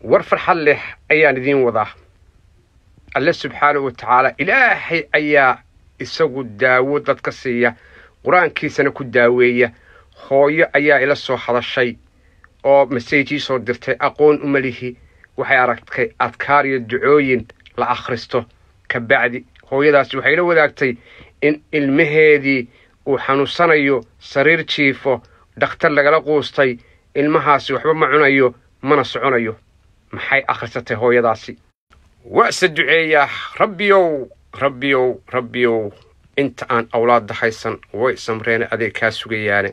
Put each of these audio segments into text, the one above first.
war farxad leh ayaan idiin wadaa alle subxaanahu wa tacaala ilaahay ayaa isagu daawo dadka siiya qur-aankiisana ku daaweeya hooyo ayaa ila soo hadashay oo maseejii soo dirtay aqoon uma lihi waxay aragtay adkaar iyo ducooyin la akhristo ka bacdi hooyadaasi waxay ila wadaagtay in ilmaheedii uu xanuunsanayo sariir jiifo dhakhtar lagala quustay ilmahaasi waxba ma cunayo mana soconayo maxay akhrisatay hooyadaasi waa se duceeyaa rabbiyow rabbiyow rabbiyow inta aan awlaadda haysan way samreene adee kaa sugayaane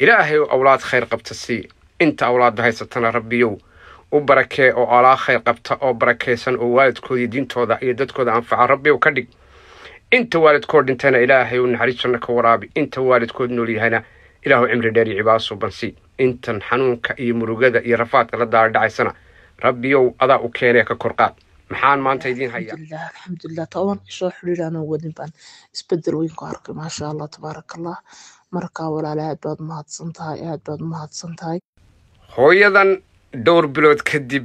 ilaahayow awlaad khayr qabta sii inta awlaadda haysatana rabbiyow u barakee oo alaa khayr qabta oo barakaysan oo waalidkoodii diintooda iyo dadkooda anfaca rabbiyow ka dhig inta waalidkood dhintayna ilaahayow naxariis janno ka waraabi inta waalidkood nool yahayna ilaahu cimri dheer iyo cibaasuu bansii intan xanuunka iyo murugada iyo rafaadka la daara rabbiyow adaa u keenee ka korqaad maxaan maanta idiin hayaa alxamdulilah toban ishoo xiriiraan wadin baan isbedel weyn ku arkay maasha allah tabaaraka allah walaale aad baad mahadsan tahay aad baad mahadsan tahay hooyadan dhowr bilood kadib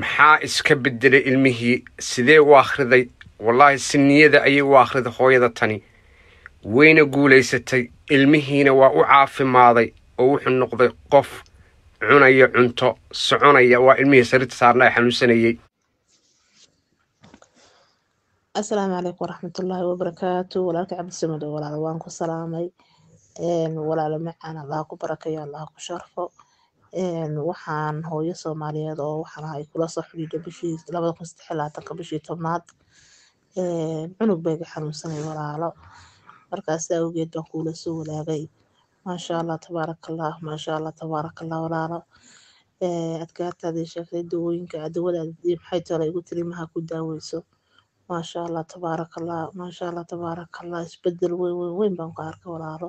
maxaa iska bedelay ilmihii sidee u akhriday wallaahi siniyada ayay u akhriday hooyada tani wayna guulaysatay ilmihiina waa u caafimaaday oo wuxuu noqday qof cunaya cunto soconaya waa ilmihii sarirta saarnaa xanuunsanayey asalaamu calaykum waraxmatullaahi wabarakaatu walaalka cabdisamad oo walaalo waan ku salaamay walaalo macaan allaha ku barakayo allaha ku sharfo waxaan hooyo soomaaliyeed oo waxaan ahay kula soo xidhiidha bishii labada kun saddex labaatanka bishii tobnaad cunug bayga xanuunsanay walaalo markaas awgeed baan kuula soo walaagay maasha allah tabaaraka allah maasha allah tabaaraka allah walaalo eh, adkaartaada io sheegtay dawooyinka dawadada iyo maxay tole igu tirimaha ku daaweyso maasha allah tabaaraka allah maasha allah tabaaraka allah isbedel weyn weyn weyn baan ku arka walaalo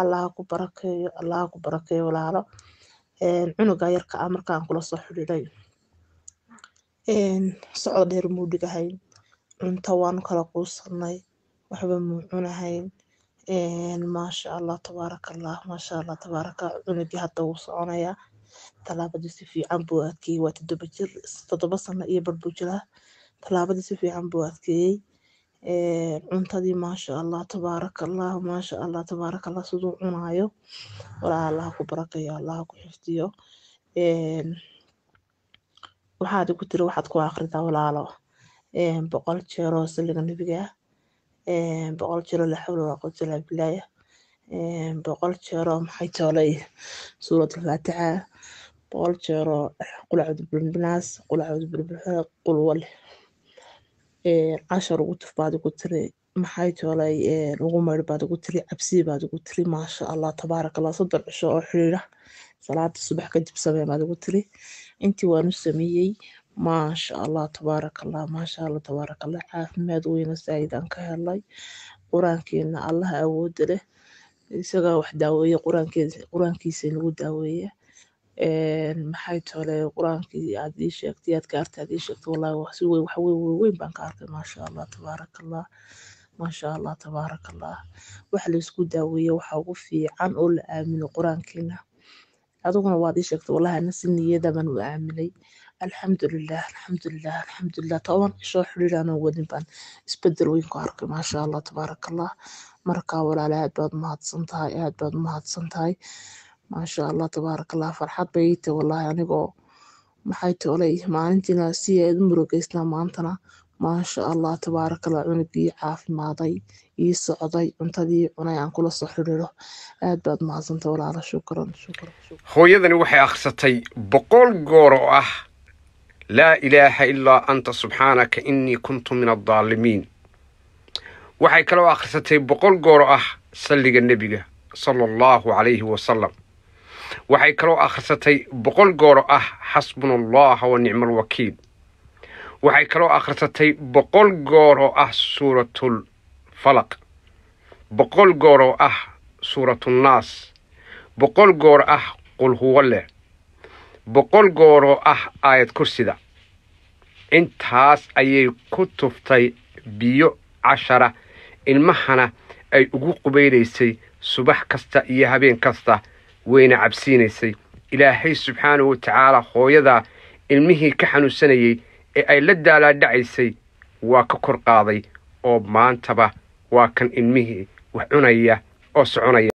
allaha ku barakeeyo allaha ku barakeeyo walaalo cunuga yarka ah markaan kula soo xidhiidhay socod dheer muu dhigahayn cunto waanu kala quusanay waxba muu cunahayn maasha allah tabaaraka allah maasha allah tabaaraka cunugii hadda wuu soconaya talaabadii si fiican buu adkeeyey waa todoba jir todoba sano iyo barbuu jiraa talaabadii si fiican buu adkeeyey cuntadii maasha allah tabaaraka allah maasha allah tabaaraka allah siduu cunaayo walaa allaha ku barakayo allaha ku xifdiyo waxaad ku tiri waxaad ku akhridaa walaalo boqol jeeroo saliga nebiga boqol jiro laxawla waa quwata illaa boqol jeero maxay toolay suuratul faatixa boqol jeeroo qul acuudu bilbinaas qul acuudu bilbilxeeq qul wale cashar ugu tuf baad ugu tiri maxay toolay ugu maydh baad ugu tiri cabsii baad ugu tiri maasha allah tabaaraka allah soddon cisho oo xiriira salaada subax kadib samee baad ugu tiri intii waanu sameeyey maasha allah tabaarakallah maasha allah tabaarakallah caafimaad weyna saaid aan ka helay qur-aankeena allaha awooda leh isagaa wax daaweeya qur-aankiisa nagu daaweeya maxay tole qur-aankii aad ii sheegtay aad ka arta aad ii sheegtay wallahi waxweyn baan ka arkay maasha allah tabaarakallah maasha allah tabaarakallah wax laysku daaweeya waxa ugu fiican oo la aamino qur-aankeena aduguna waad ii sheegtay wallahi ana si niyadaban u aaminay alxamdulilah alxamdulilah alxamdulilah toban cishoo xidhiidhaanoo wadin baan isbedel weyn ku arkay maasha allah tabaaraka allah markaa walaal aad baad umahadsan tahay aad baad umahadsan tahay maasha allah tabaaraka allah farxad bay ii tahay anigoo maxay tolay maalintiina si aad u murugeysnaa maantana maasha allah tabaarakala cunugii caafimaaday ii socday cuntadii cunay aan kula soo xiriiro aad baad mahadsanta walaala shukran hooyadani waxay akhrisatay boqol goor oo ah laa ilaaha ilaa anta subxaanaka inii kuntu min adaalimiin waxay kaloo akhrisatay boqol goor oo ah salliga nebiga sala allahu calayhi wasalam waxay kaloo akhrisatay boqol goor oo ah xasbuna allaha wa nicma alwakiil waxay kaloo akhrisatay boqol goor oo ah suuratul falaq boqol goor oo ah suuratunaas boqol goor ah qul huwa leh boqol goor oo ah aayad kursida intaas ayay ku tuftay biyo cashara ilmahana ay ugu qubaynaysay subax kasta iyo habeen kasta wayna cabsiinaysay ilaahay subxaanahu wa tacaala hooyadaa ilmihii ka xanuunsanayay ee ay la daalaa dhacaysay waa ka kor qaaday oo maantaba waa kan ilmihii wax cunaya oo soconaya